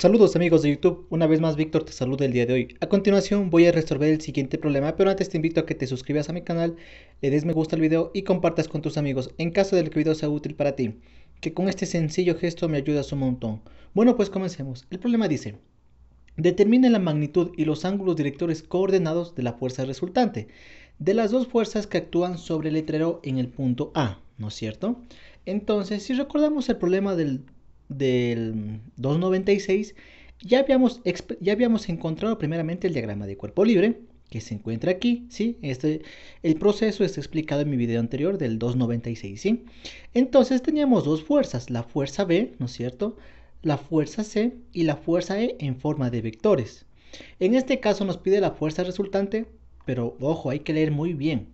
Saludos amigos de YouTube, una vez más Víctor te saluda el día de hoy. A continuación voy a resolver el siguiente problema, pero antes te invito a que te suscribas a mi canal, le des me gusta al video y compartas con tus amigos en caso de que el video sea útil para ti, que con este sencillo gesto me ayudas un montón. Bueno pues comencemos. El problema dice, Determine la magnitud y los ángulos directores coordenados de la fuerza resultante, de las dos fuerzas que actúan sobre el letrero en el punto A, ¿no es cierto? Entonces, si recordamos el problema del del 296 ya habíamos, ya habíamos encontrado primeramente el diagrama de cuerpo libre que se encuentra aquí, ¿sí? Este, el proceso está explicado en mi video anterior del 296, ¿sí? Entonces teníamos dos fuerzas, la fuerza B, ¿no es cierto? La fuerza C y la fuerza E en forma de vectores. En este caso nos pide la fuerza resultante, pero ojo, hay que leer muy bien.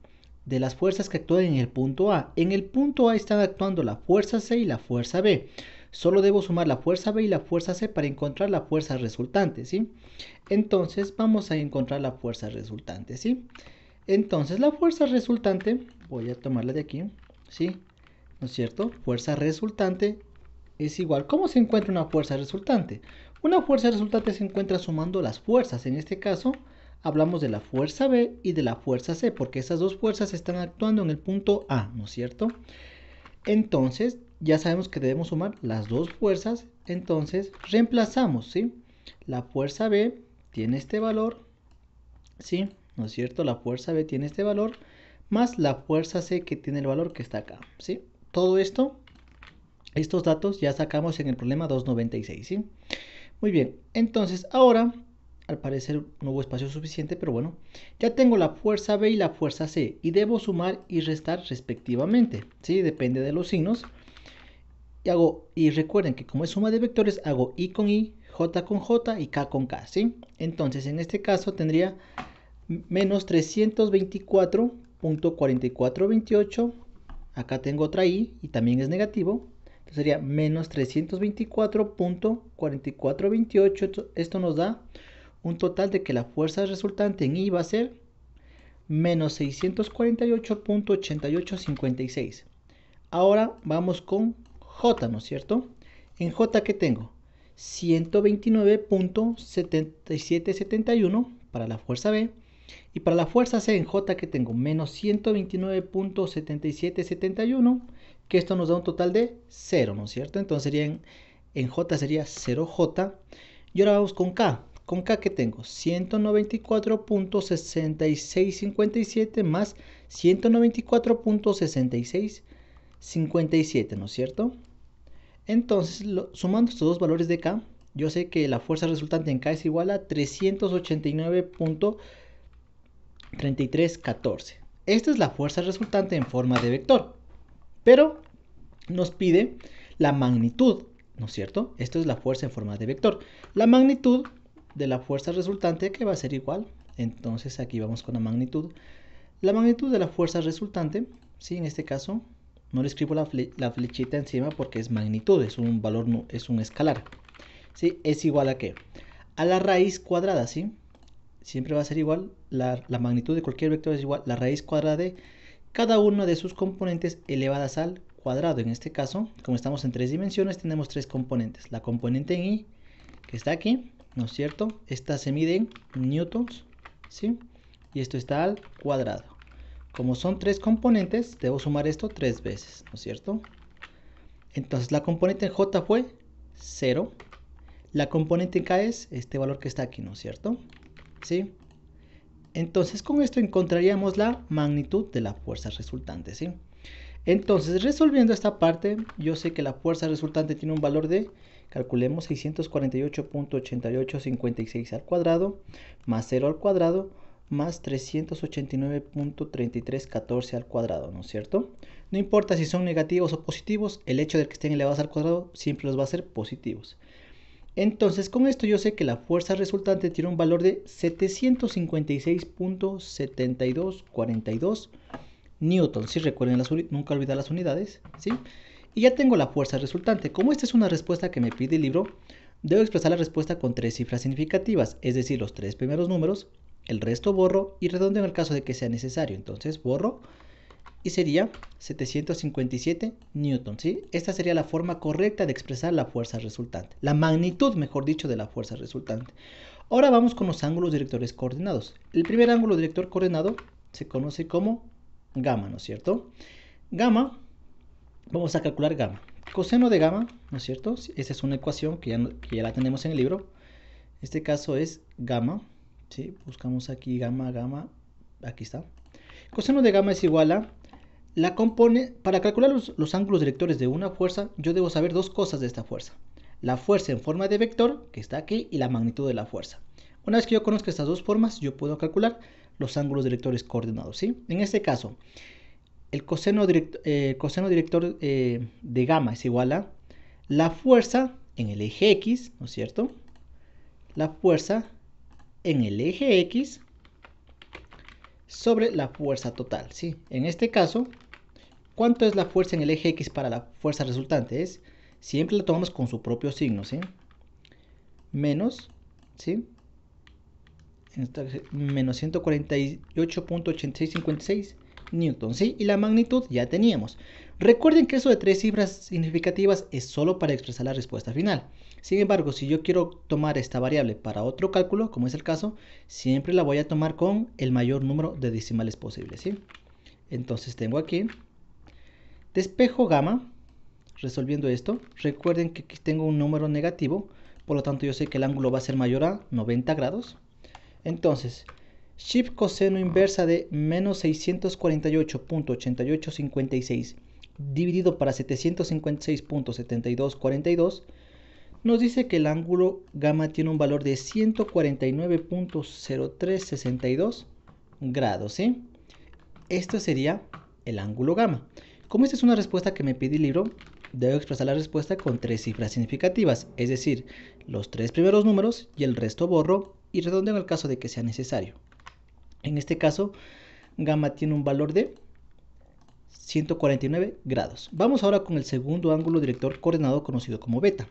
De las fuerzas que actúan en el punto A. En el punto A están actuando la fuerza C y la fuerza B. Solo debo sumar la fuerza B y la fuerza C para encontrar la fuerza resultante, ¿sí? Entonces vamos a encontrar la fuerza resultante, ¿sí? Entonces la fuerza resultante, voy a tomarla de aquí, ¿sí? ¿No es cierto? Fuerza resultante es igual. ¿Cómo se encuentra una fuerza resultante? Una fuerza resultante se encuentra sumando las fuerzas. En este caso, hablamos de la fuerza B y de la fuerza C, porque esas dos fuerzas están actuando en el punto A, ¿no es cierto? Entonces, ya sabemos que debemos sumar las dos fuerzas, entonces reemplazamos, ¿sí? La fuerza B tiene este valor, ¿sí? ¿No es cierto? La fuerza B tiene este valor, más la fuerza C que tiene el valor que está acá, ¿sí? Todo esto, estos datos ya sacamos en el problema 296, ¿sí? Muy bien, entonces ahora al parecer no hubo espacio suficiente, pero bueno, ya tengo la fuerza B y la fuerza C y debo sumar y restar respectivamente, ¿sí? Depende de los signos. Y, hago, y recuerden que como es suma de vectores, hago i con i, j con j y k con k, ¿sí? Entonces, en este caso tendría menos 324.4428. Acá tengo otra i y también es negativo. Entonces sería menos 324.4428. Esto nos da un total de que la fuerza resultante en i va a ser menos 648.8856. Ahora vamos con J, ¿no es cierto? En J, que tengo? 129.7771 para la fuerza B. Y para la fuerza C en J que tengo menos 129.7771, que esto nos da un total de 0, ¿no es cierto? Entonces sería en, J sería 0J. Y ahora vamos con K. Con K que tengo 194.6657 más 194.66 57, ¿no es cierto? Entonces, sumando estos dos valores de K, yo sé que la fuerza resultante en K es igual a 389.3314. Esta es la fuerza resultante en forma de vector. Pero nos pide la magnitud, ¿no es cierto? Esto es la fuerza en forma de vector. La magnitud de la fuerza resultante que va a ser igual. Entonces aquí vamos con la magnitud. La magnitud de la fuerza resultante, ¿sí? En este caso no le escribo la, flechita encima porque es magnitud, es un valor, no, es un escalar. ¿sí? Es igual a qué? A la raíz cuadrada, ¿sí? Siempre va a ser igual, la, magnitud de cualquier vector es igual, la raíz cuadrada de cada una de sus componentes elevadas al cuadrado. En este caso, como estamos en tres dimensiones, tenemos tres componentes. La componente en i, que está aquí, ¿no es cierto? Esta se mide en newtons, ¿sí? Y esto está al cuadrado. Como son tres componentes, debo sumar esto tres veces, ¿no es cierto? Entonces la componente en J fue 0. La componente en K es este valor que está aquí, ¿no es cierto? ¿Sí? Entonces con esto encontraríamos la magnitud de la fuerza resultante, ¿sí? Entonces resolviendo esta parte, yo sé que la fuerza resultante tiene un valor de, calculemos 648.8856 al cuadrado, más 0 al cuadrado, más 389.3314 al cuadrado, ¿no es cierto? No importa si son negativos o positivos, el hecho de que estén elevados al cuadrado siempre los va a ser positivos. Entonces, con esto yo sé que la fuerza resultante tiene un valor de 756.7242 newton Si recuerden, nunca olvidar las unidades, ¿sí? Y ya tengo la fuerza resultante. Como esta es una respuesta que me pide el libro, debo expresar la respuesta con tres cifras significativas, es decir, los tres primeros números, el resto borro y redondo en el caso de que sea necesario. Entonces borro y sería 757 newton. ¿sí? Esta sería la forma correcta de expresar la fuerza resultante, la magnitud, mejor dicho, de la fuerza resultante. Ahora vamos con los ángulos directores coordenados. El primer ángulo director coordenado se conoce como gamma, ¿no es cierto? Gamma, vamos a calcular gamma. Coseno de gamma, ¿no es cierto? Esa es una ecuación que ya, que ya la tenemos en el libro. Este caso es gamma ¿sí? Buscamos aquí gamma, gamma, aquí está. Coseno de gamma es igual a la compone, para calcular los, ángulos directores de una fuerza, yo debo saber dos cosas de esta fuerza. La fuerza en forma de vector, que está aquí, y la magnitud de la fuerza. Una vez que yo conozca estas dos formas, yo puedo calcular los ángulos directores coordenados, ¿sí? En este caso, el coseno, eh, coseno director eh, de gamma es igual a la fuerza en el eje X, ¿no es cierto? La fuerza en el eje X sobre la fuerza total. ¿sí? En este caso, ¿cuánto es la fuerza en el eje X para la fuerza resultante? Es, siempre la tomamos con su propio signo, ¿sí? menos, ¿sí? menos 148.8656 newton, ¿sí? Y la magnitud ya teníamos. Recuerden que eso de tres cifras significativas es solo para expresar la respuesta final. Sin embargo, si yo quiero tomar esta variable para otro cálculo, como es el caso, siempre la voy a tomar con el mayor número de decimales posible, Entonces tengo aquí, despejo gamma, resolviendo esto, recuerden que aquí tengo un número negativo, por lo tanto yo sé que el ángulo va a ser mayor a 90 grados. Entonces, Shift coseno inversa de menos 648.8856 dividido para 756.7242 nos dice que el ángulo gamma tiene un valor de 149.0362 grados. ¿sí? Esto sería el ángulo gamma. Como esta es una respuesta que me pide el libro, debo expresar la respuesta con tres cifras significativas, es decir, los tres primeros números y el resto borro y redondeo en el caso de que sea necesario. En este caso, gamma tiene un valor de 149 grados. Vamos ahora con el segundo ángulo director coordenado conocido como beta.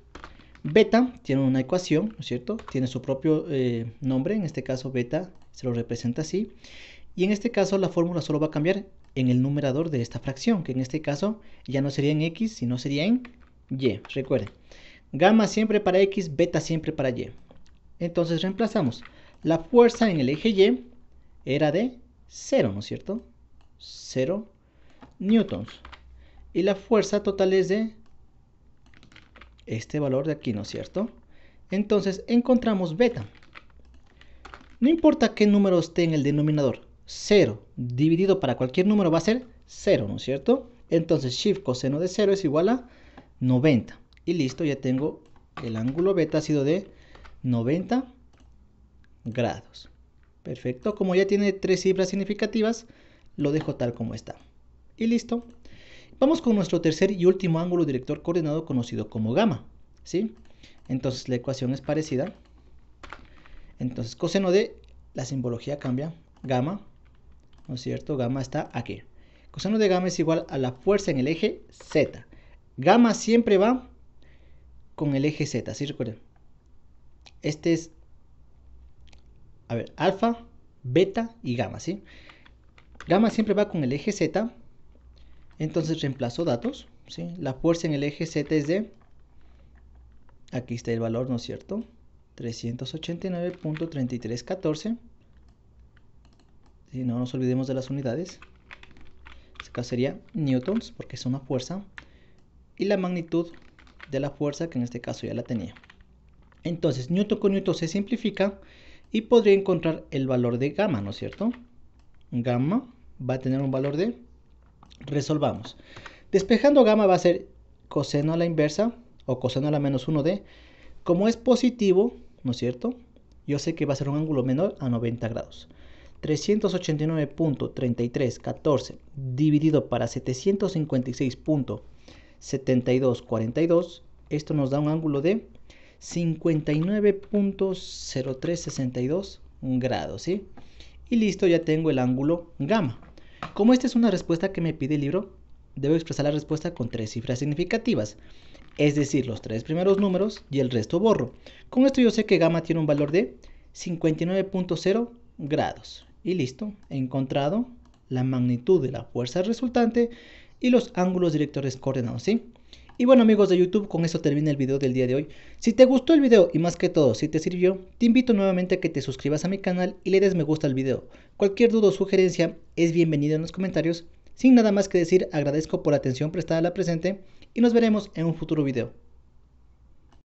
Beta tiene una ecuación, ¿no es cierto? Tiene su propio eh, nombre, en este caso beta se lo representa así. Y en este caso la fórmula solo va a cambiar en el numerador de esta fracción, que en este caso ya no sería en x, sino sería en y. Recuerden, gamma siempre para x, beta siempre para y. Entonces reemplazamos la fuerza en el eje y era de 0, ¿no es cierto? 0 newtons. Y la fuerza total es de este valor de aquí, ¿no es cierto? Entonces encontramos beta. No importa qué número esté en el denominador, 0 dividido para cualquier número va a ser 0, ¿no es cierto? Entonces shift coseno de 0 es igual a 90. Y listo, ya tengo el ángulo beta ha sido de 90 grados. Perfecto, como ya tiene tres cifras significativas, lo dejo tal como está. Y listo. Vamos con nuestro tercer y último ángulo director coordenado conocido como gamma. ¿sí? Entonces la ecuación es parecida. Entonces coseno de, la simbología cambia, gamma, ¿no es cierto? Gamma está aquí. Coseno de gamma es igual a la fuerza en el eje Z. Gamma siempre va con el eje Z, ¿sí recuerden? Este es a ver, alfa, beta y gamma, ¿sí? Gamma siempre va con el eje Z, entonces reemplazo datos, ¿sí? La fuerza en el eje Z es de, aquí está el valor, ¿no es cierto? 389.3314, no nos olvidemos de las unidades, este caso sería newtons, porque es una fuerza, y la magnitud de la fuerza, que en este caso ya la tenía. Entonces, newton con newton se simplifica, y podría encontrar el valor de gamma, ¿no es cierto? Gamma va a tener un valor de... Resolvamos. Despejando gamma va a ser coseno a la inversa o coseno a la menos 1 de... Como es positivo, ¿no es cierto? Yo sé que va a ser un ángulo menor a 90 grados. 389.3314 dividido para 756.7242, esto nos da un ángulo de 59.0362 grados, ¿sí? Y listo, ya tengo el ángulo gamma. Como esta es una respuesta que me pide el libro, debo expresar la respuesta con tres cifras significativas, es decir, los tres primeros números y el resto borro. Con esto yo sé que gamma tiene un valor de 59.0 grados. Y listo, he encontrado la magnitud de la fuerza resultante y los ángulos directores coordenados, ¿sí? Y bueno amigos de YouTube, con esto termina el video del día de hoy. Si te gustó el video y más que todo si te sirvió, te invito nuevamente a que te suscribas a mi canal y le des me gusta al video. Cualquier duda o sugerencia es bienvenida en los comentarios. Sin nada más que decir, agradezco por la atención prestada a la presente y nos veremos en un futuro video.